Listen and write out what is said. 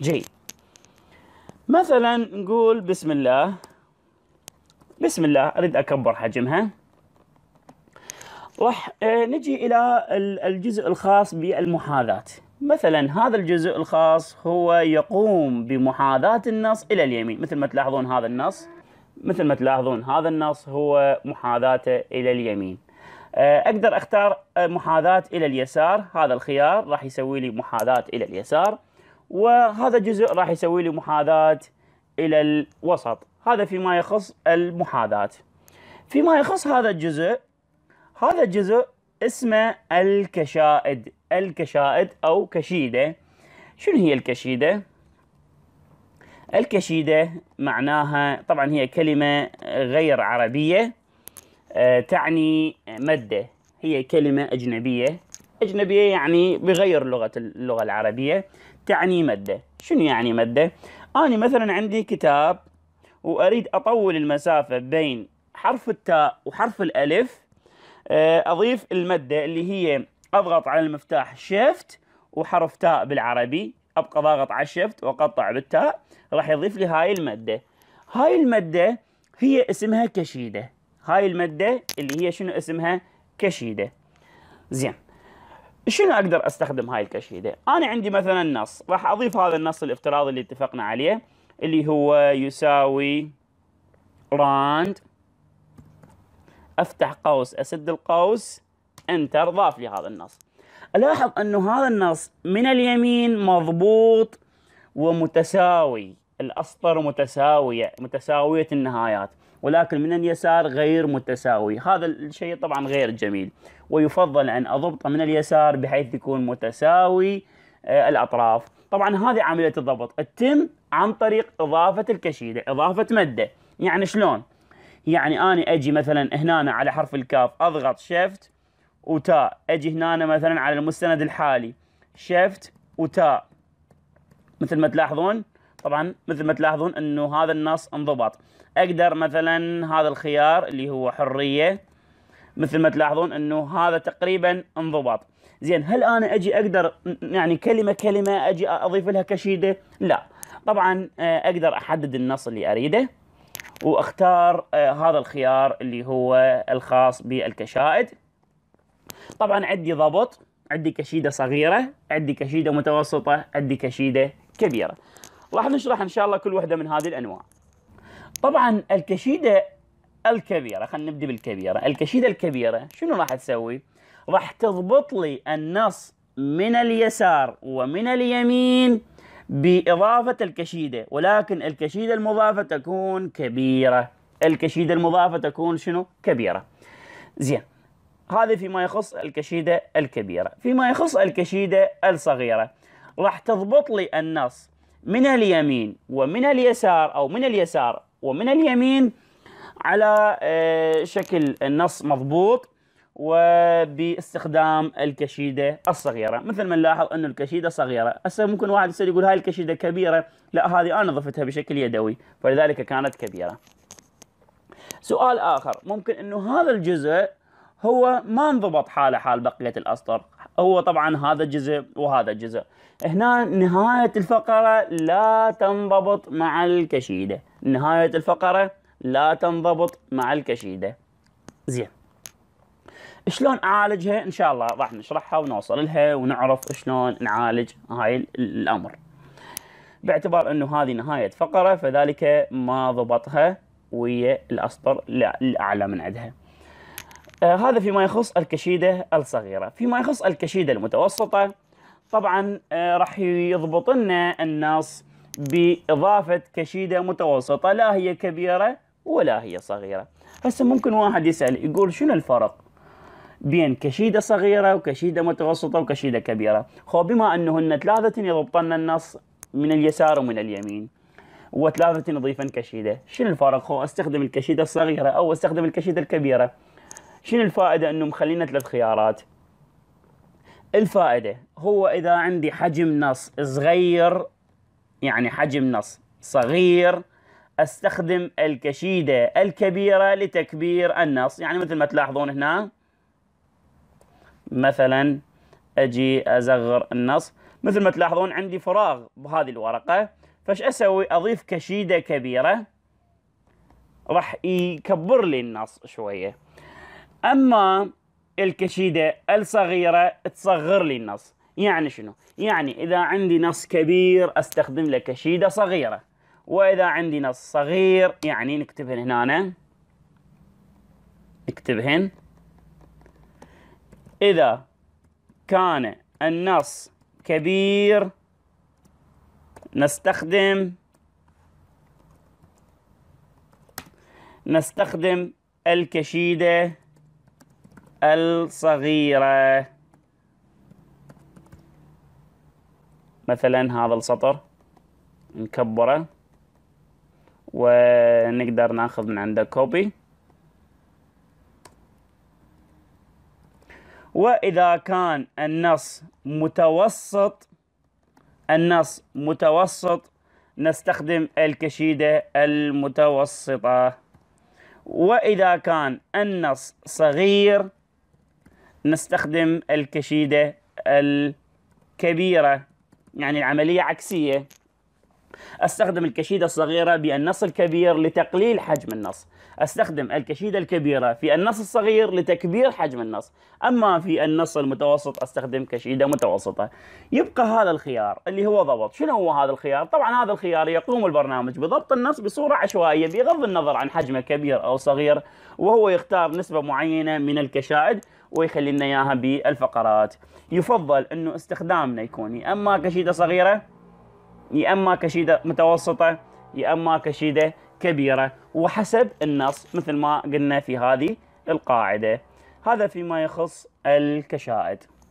جيد مثلا نقول بسم الله بسم الله اريد اكبر حجمها راح آه، نجي الى الجزء الخاص بالمحاذاة مثلا هذا الجزء الخاص هو يقوم بمحاذاة النص الى اليمين مثل ما تلاحظون هذا النص مثل ما تلاحظون هذا النص هو محاذاته الى اليمين آه، اقدر اختار آه، محاذاة الى اليسار هذا الخيار راح يسوي لي محاذاة الى اليسار وهذا جزء راح يسوي لي محاذاة إلى الوسط هذا فيما يخص المحاذاة فيما يخص هذا الجزء هذا الجزء اسمه الكشائد الكشائد أو كشيدة شنو هي الكشيدة؟ الكشيدة معناها طبعا هي كلمة غير عربية آه، تعني مادة هي كلمة أجنبية أجنبية يعني بغير لغة اللغة العربية تعني مادة شنو يعني مادة؟ أنا مثلا عندي كتاب وأريد أطول المسافة بين حرف التاء وحرف الألف آه، أضيف المادة اللي هي أضغط على المفتاح شيفت وحرف تاء بالعربي أبقى ضاغط على الشيفت وأقطع بالتاء راح يضيف لي هاي المادة هاي المادة هي اسمها كشيدة هاي المادة اللي هي شنو اسمها كشيدة زين شنو اقدر استخدم هاي الكشيده؟ انا عندي مثلا نص راح اضيف هذا النص الافتراضي اللي اتفقنا عليه اللي هو يساوي راند افتح قوس اسد القوس انتر ضاف لي هذا النص الاحظ انه هذا النص من اليمين مضبوط ومتساوي الاسطر متساويه متساويه النهايات ولكن من اليسار غير متساوي هذا الشيء طبعا غير جميل ويفضل أن أضبطه من اليسار بحيث يكون متساوي آه، الأطراف طبعا هذه عملية الضبط تتم عن طريق إضافة الكشيدة إضافة مادة يعني شلون يعني أنا أجي مثلا هنا على حرف الكاف أضغط شيفت وتاء أجي هنا مثلا على المستند الحالي شيفت وتاء مثل ما تلاحظون طبعا مثل ما تلاحظون انه هذا النص انضبط اقدر مثلا هذا الخيار اللي هو حريه مثل ما تلاحظون انه هذا تقريبا انضبط زين هل انا اجي اقدر يعني كلمه كلمه اجي اضيف لها كشيده لا طبعا آه، اقدر احدد النص اللي اريده واختار آه، هذا الخيار اللي هو الخاص بالكشائد طبعا عندي ضبط عندي كشيده صغيره عندي كشيده متوسطه عندي كشيده كبيره راح نشرح ان شاء الله كل وحده من هذه الانواع طبعا الكشيده الكبيره خلينا نبدا بالكبيره الكشيده الكبيره شنو راح تسوي راح تضبط لي النص من اليسار ومن اليمين بإضافة الكشيدة ولكن الكشيدة المضافة تكون كبيرة الكشيدة المضافة تكون شنو؟ كبيرة زين هذا فيما يخص الكشيدة الكبيرة فيما يخص الكشيدة الصغيرة راح تضبط لي النص من اليمين ومن اليسار أو من اليسار ومن اليمين على آه، شكل النص مضبوط وباستخدام الكشيدة الصغيرة مثل ما نلاحظ أنه الكشيدة صغيرة هسه ممكن واحد يصير يقول هاي الكشيدة كبيرة لا هذه أنا ضفتها بشكل يدوي فلذلك كانت كبيرة سؤال آخر ممكن أنه هذا الجزء هو ما انضبط حاله حال بقية الأسطر هو طبعا هذا جزء وهذا جزء هنا نهاية الفقرة لا تنضبط مع الكشيدة نهاية الفقرة لا تنضبط مع الكشيدة زين شلون اعالجها ان شاء الله راح نشرحها ونوصل لها ونعرف شلون نعالج هاي الامر باعتبار انه هذه نهايه فقره فذلك ما ضبطها ويا الاسطر الاعلى من عندها آه هذا فيما يخص الكشيدة الصغيرة فيما يخص الكشيدة المتوسطة طبعا آه راح يضبط لنا النص بإضافة كشيدة متوسطة لا هي كبيرة ولا هي صغيرة هسه ممكن واحد يسأل يقول شنو الفرق بين كشيدة صغيرة وكشيدة متوسطة وكشيدة كبيرة خو بما أنهن ثلاثة يضبطن النص من اليسار ومن اليمين وثلاثة نضيفا كشيدة شنو الفرق خو استخدم الكشيدة الصغيرة أو استخدم الكشيدة الكبيرة شنو الفائده انه مخلينا ثلاث خيارات الفائده هو اذا عندي حجم نص صغير يعني حجم نص صغير استخدم الكشيده الكبيره لتكبير النص يعني مثل ما تلاحظون هنا مثلا اجي ازغر النص مثل ما تلاحظون عندي فراغ بهذه الورقه فش اسوي اضيف كشيده كبيره راح يكبر لي النص شويه اما الكشيده الصغيره تصغر لي النص يعني شنو يعني اذا عندي نص كبير استخدم له كشيده صغيره واذا عندي نص صغير يعني نكتبهن هنا نكتبهن اذا كان النص كبير نستخدم نستخدم الكشيده الصغيرة مثلا هذا السطر نكبره ونقدر ناخذ من عنده كوبي وإذا كان النص متوسط النص متوسط نستخدم الكشيدة المتوسطة وإذا كان النص صغير نستخدم الكشيدة الكبيرة يعني العملية عكسية استخدم الكشيدة الصغيرة بالنص الكبير لتقليل حجم النص استخدم الكشيدة الكبيرة في النص الصغير لتكبير حجم النص أما في النص المتوسط استخدم كشيدة متوسطة يبقى هذا الخيار اللي هو ضبط شنو هو هذا الخيار؟ طبعا هذا الخيار يقوم البرنامج بضبط النص بصورة عشوائية بغض النظر عن حجمه كبير أو صغير وهو يختار نسبة معينة من الكشائد ويخلي لنا اياها بالفقرات يفضل انه استخدامنا يكون اما كشيده صغيره يا اما كشيده متوسطه يا اما كشيده كبيره وحسب النص مثل ما قلنا في هذه القاعده هذا فيما يخص الكشائد